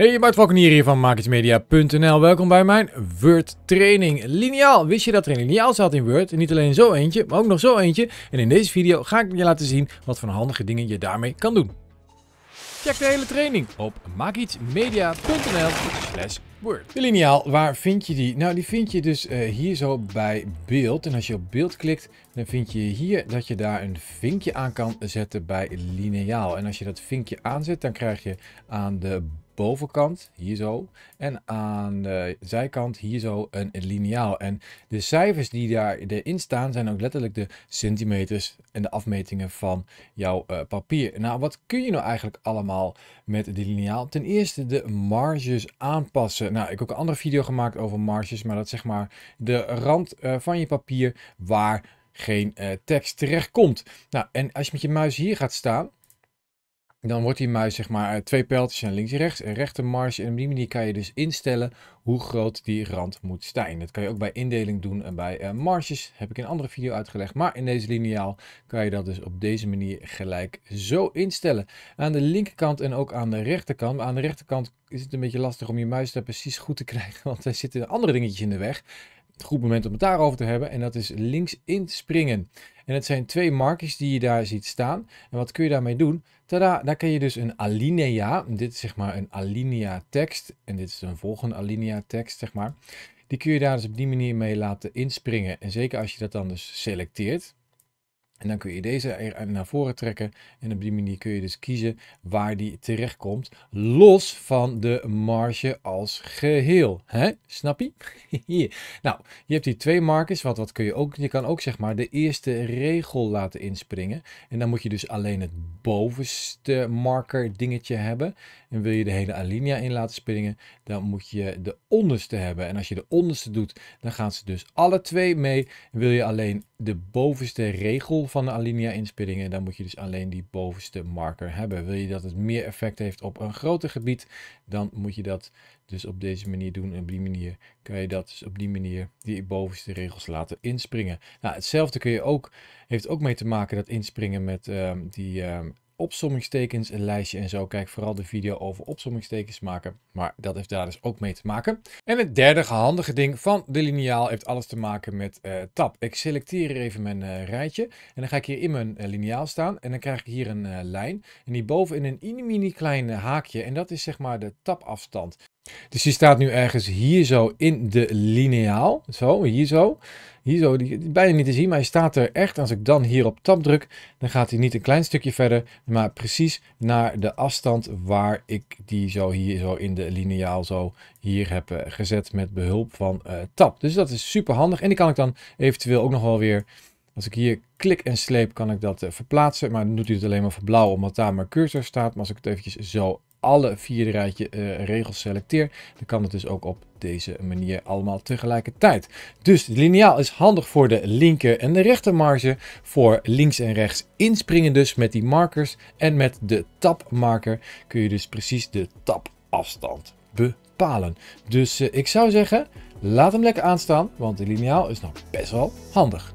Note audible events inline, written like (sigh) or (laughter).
Hey, Bart Valkenier hier van MakersMedia.nl. Welkom bij mijn Word training. Lineaal. Wist je dat er een lineaal zat in Word? niet alleen zo eentje, maar ook nog zo eentje. En in deze video ga ik je laten zien wat voor handige dingen je daarmee kan doen. Check de hele training op maakietsmedia.nl slash Word. De lineaal, waar vind je die? Nou, die vind je dus eh, hier zo bij beeld. En als je op beeld klikt, dan vind je hier dat je daar een vinkje aan kan zetten bij lineaal. En als je dat vinkje aanzet, dan krijg je aan de bovenkant, hier zo, en aan de zijkant hier zo een lineaal. En de cijfers die daarin staan zijn ook letterlijk de centimeters en de afmetingen van jouw eh, papier. Nou, wat kun je nou eigenlijk allemaal met de lineaal? Ten eerste de marges aanpassen. Nou, ik heb ook een andere video gemaakt over marges, maar dat zeg maar de rand eh, van je papier waar geen eh, tekst terecht komt. Nou, en als je met je muis hier gaat staan, dan wordt die muis zeg maar eh, twee pijltjes aan links en rechts, een rechte marge. En op die manier kan je dus instellen hoe groot die rand moet zijn. Dat kan je ook bij indeling doen en bij eh, marges, heb ik in een andere video uitgelegd. Maar in deze lineaal kan je dat dus op deze manier gelijk zo instellen. Aan de linkerkant en ook aan de rechterkant. Maar aan de rechterkant is het een beetje lastig om je muis daar precies goed te (laughs) krijgen, want er zitten andere dingetjes in de weg goed moment om het daarover te hebben. En dat is links inspringen. En het zijn twee markies die je daar ziet staan. En wat kun je daarmee doen? Tada, daar kun je dus een alinea. Dit is zeg maar een alinea tekst. En dit is een volgende alinea tekst, zeg maar. Die kun je daar dus op die manier mee laten inspringen. En zeker als je dat dan dus selecteert. En dan kun je deze naar voren trekken. En op die manier kun je dus kiezen waar die terecht komt. Los van de marge als geheel. Hè? Snap je? (laughs) nou, je hebt hier twee markers. Wat, wat kun je ook? Je kan ook zeg maar de eerste regel laten inspringen. En dan moet je dus alleen het bovenste marker dingetje hebben. En wil je de hele alinea in laten springen, dan moet je de onderste hebben. En als je de onderste doet, dan gaan ze dus alle twee mee. En wil je alleen de bovenste regel van de alinea inspringen, dan moet je dus alleen die bovenste marker hebben. Wil je dat het meer effect heeft op een groter gebied, dan moet je dat dus op deze manier doen. En op die manier kan je dat dus op die manier die bovenste regels laten inspringen. Nou, hetzelfde kun je ook, heeft ook mee te maken dat inspringen met ehm, die... Ehm, opsommingstekens, een lijstje en zo. Kijk vooral de video over opsommingstekens maken, maar dat heeft daar dus ook mee te maken. En het derde handige ding van de lineaal heeft alles te maken met uh, eh, tab. Ik selecteer even mijn eh, rijtje en dan ga ik hier in mijn eh, liniaal lineaal staan en dan krijg ik hier een lijn. En die boven in een mini, mini klein haakje en dat is zeg maar de tabafstand. Dus die staat nu ergens hier zo in de lineaal, zo, hier zo hier zo, die, bijna niet te zien, maar hij staat er echt. Als ik dan hier op tab druk, dan gaat hij niet een klein stukje verder, maar precies naar de afstand waar ik die zo hier zo in de lineaal zo hier heb eh, gezet met behulp van uh, eh, tab. Dus dat is super handig en die kan ik dan eventueel ook nog wel weer... Als ik hier klik en sleep kan ik dat eh, verplaatsen, maar dan doet hij het alleen maar voor blauw omdat daar mijn cursor staat. Maar als ik het eventjes zo alle vier rijtje eh, regels selecteer, dan kan het dus ook op deze manier allemaal tegelijkertijd. Dus de lineaal is handig voor de linker en de rechter marge, voor links en rechts inspringen dus met die markers en met de tabmarker kun je dus precies de tabafstand bepalen. Dus eh, ik zou zeggen, laat hem lekker aanstaan, want de lineaal is nog best wel handig.